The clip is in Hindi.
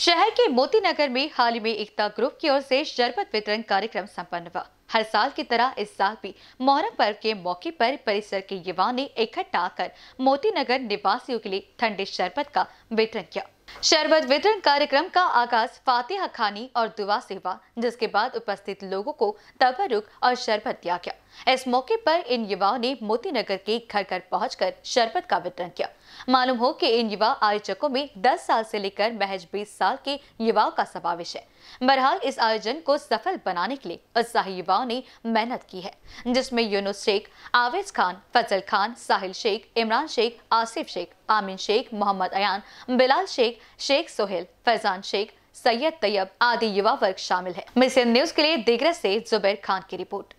शहर के मोती नगर में हाल ही में एकता ग्रुप की ओर से शरबत वितरण कार्यक्रम संपन्न हुआ हर साल की तरह इस साल भी मोहरम पर्व के मौके पर परिसर के युवाओं ने इकट्ठा कर मोती नगर निवासियों के लिए ठंडे शरबत का वितरण किया शरबत वितरण कार्यक्रम का आगाज फातिहा खानी और दुआ से हुआ जिसके बाद उपस्थित लोगों को तबरुक और शरबत दिया गया इस मौके पर इन युवाओं ने मोती नगर के घर घर पहुँच शरबत का वितरण किया मालूम हो कि इन युवा आयोजकों में 10 साल से लेकर महज 20 साल के युवाओं का समावेश है बहरहाल इस आयोजन को सफल बनाने के लिए उत्साही युवाओं ने मेहनत की है जिसमे यूनुस शेख आवेज खान फजल खान साहिल शेख इमरान शेख आसिफ शेख आमिन शेख मोहम्मद अयान बिलाल शेख शेख सोहेल फैजान शेख सैयद तैयब आदि युवा वर्ग शामिल है मिशन न्यूज के लिए दिग्रह से जुबैर खान की रिपोर्ट